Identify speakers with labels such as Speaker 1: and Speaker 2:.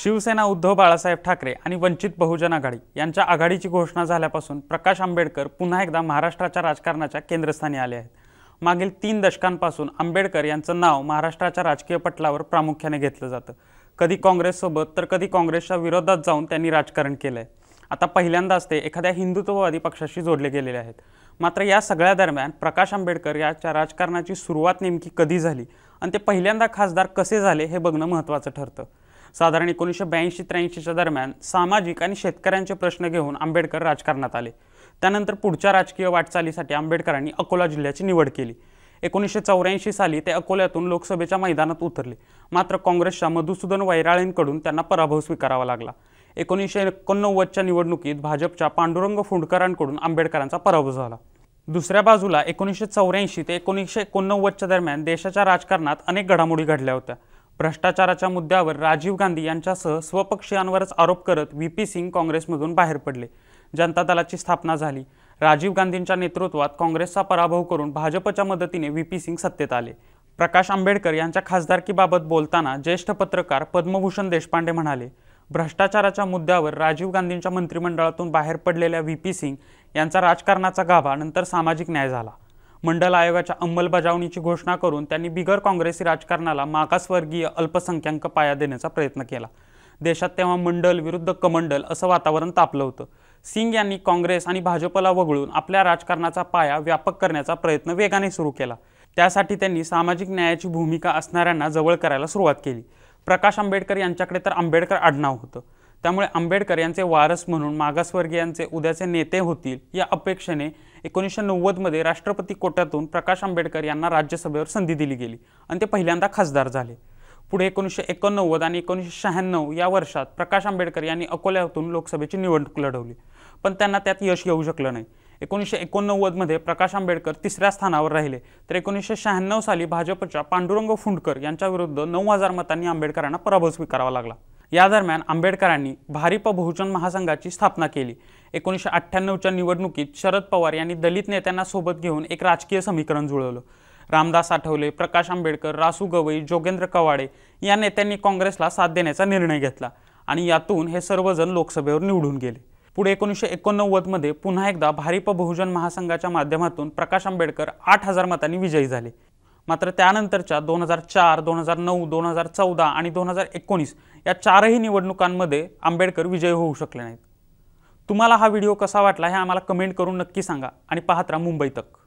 Speaker 1: शिवसेना उद्धव बाळासाहेब ठाकरे आणि वंचित बहुजन आघाडी यांच्या आघाडीची घोषणा झाल्यापासून प्रकाश आंबेडकर पुन्हा एकदा महाराष्ट्राच्या राजकारणाच्या केंद्रस्थानी आले आहेत मागील तीन दशकांपासून आंबेडकर यांचं नाव महाराष्ट्राच्या राजकीय पटलावर प्रामुख्याने घेतलं जातं कधी काँग्रेससोबत तर कधी काँग्रेसच्या विरोधात जाऊन त्यांनी राजकारण केलं आहे आता पहिल्यांदाच ते एखाद्या हिंदुत्ववादी पक्षाशी जोडले गेलेले आहेत मात्र या सगळ्या दरम्यान प्रकाश आंबेडकर याच्या राजकारणाची सुरुवात नेमकी कधी झाली आणि ते पहिल्यांदा खासदार कसे झाले हे बघणं महत्त्वाचं ठरतं साधारण एकोणीसशे ब्याऐंशी त्र्याऐंशीच्या दरम्यान सामाजिक आणि शेतकऱ्यांचे प्रश्न घेऊन आंबेडकर राजकारणात आले त्यानंतर पुढच्या राजकीय वाटचालीसाठी आंबेडकरांनी अकोला जिल्ह्याची निवड केली एकोणीसशे चौऱ्याऐंशी साली ते अकोल्यातून लोकसभेच्या मैदानात उतरले मात्र काँग्रेसच्या मधुसूदन वैराळेंकडून त्यांना पराभव स्वीकारावा लागला एकोणीसशे एकोणनव्वदच्या निवडणुकीत भाजपच्या पांडुरंग फुंडकरांकडून आंबेडकरांचा पराभव झाला दुसऱ्या बाजूला एकोणीसशे चौऱ्याऐंशी ते एकोणीसशे एकोणनव्वदच्या दरम्यान देशाच्या राजकारणात अनेक घडामोडी घडल्या होत्या भ्रष्टाचाराच्या मुद्द्यावर राजीव गांधी यांच्यासह स्वपक्षीयांवरच आरोप करत व्ही पी सिंग काँग्रेसमधून बाहेर पडले जनता दलाची स्थापना झाली राजीव गांधींच्या नेतृत्वात काँग्रेसचा पराभव करून भाजपच्या मदतीने व्ही पी सिंग सत्तेत आले प्रकाश आंबेडकर यांच्या खासदारकीबाबत बोलताना ज्येष्ठ पत्रकार पद्मभूषण देशपांडे म्हणाले भ्रष्टाचाराच्या मुद्द्यावर राजीव गांधींच्या मंत्रिमंडळातून बाहेर पडलेल्या व्ही पी सिंग यांचा राजकारणाचा गाभा नंतर सामाजिक न्याय झाला मंडल आयोगाच्या अंमलबजावणीची घोषणा करून त्यांनी बिगर काँग्रेसी राजकारणाला मागासवर्गीय अल्पसंख्याक पाया देण्याचा प्रयत्न केला देशात तेव्हा मंडल विरुद्ध कमंडल असं वातावरण तापलं होतं सिंग यांनी काँग्रेस आणि भाजपला वगळून आपल्या राजकारणाचा पाया व्यापक करण्याचा प्रयत्न वेगाने सुरू केला त्यासाठी त्यांनी सामाजिक न्यायाची भूमिका असणाऱ्यांना जवळ करायला सुरुवात केली प्रकाश आंबेडकर यांच्याकडे तर आंबेडकर आडनाव होतं त्यामुळे आंबेडकर यांचे वारस म्हणून मागासवर्गीयांचे उद्याचे नेते होतील या अपेक्षेने एकोणीसशे नव्वदमध्ये राष्ट्रपती कोट्यातून प्रकाश आंबेडकर यांना राज्यसभेवर संधी दिली गेली आणि ते पहिल्यांदा खासदार झाले पुढे एकोणीसशे एकोणनव्वद आणि एकोणीसशे शहाण्णव या वर्षात प्रकाश आंबेडकर यांनी अकोल्यातून लोकसभेची निवडणूक लढवली पण त्यांना त्यात यश येऊ शकलं नाही एकोणीसशे एकोणनव्वदमध्ये प्रकाश आंबेडकर तिसऱ्या स्थानावर राहिले तर एकोणीसशे शहाण्णव साली भाजपच्या पांडुरंग फुंडकर यांच्याविरुद्ध नऊ हजार मतांनी आंबेडकरांना पराभव स्वीकारावा लागला या दरम्यान आंबेडकरांनी भारिप बहुजन महासंघाची स्थापना केली एकोणीसशे अठ्ठ्याण्णवच्या निवडणुकीत शरद पवार यांनी दलित नेत्यांना सोबत घेऊन एक राजकीय समीकरण जुळवलं रामदास आठवले प्रकाश आंबेडकर रासू गवई जोगेंद्र कवाडे या नेत्यांनी काँग्रेसला साथ देण्याचा निर्णय घेतला आणि यातून हे सर्वजण लोकसभेवर निवडून गेले पुढे एकोणीसशे एकोणनव्वदमध्ये पुन्हा एकदा भारिप बहुजन महासंघाच्या माध्यमातून प्रकाश आंबेडकर आठ हजार मतांनी विजयी झाले मात्र त्यानंतरच्या दोन हजार चार दोन हजार नऊ दोन हजार चौदा आणि दोन हजार एकोणीस या चारही निवडणुकांमध्ये आंबेडकर विजयी होऊ शकले नाहीत तुम्हाला हा व्हिडिओ कसा वाटला हे आम्हाला कमेंट करून नक्की सांगा आणि पाहत राहा मुंबई तक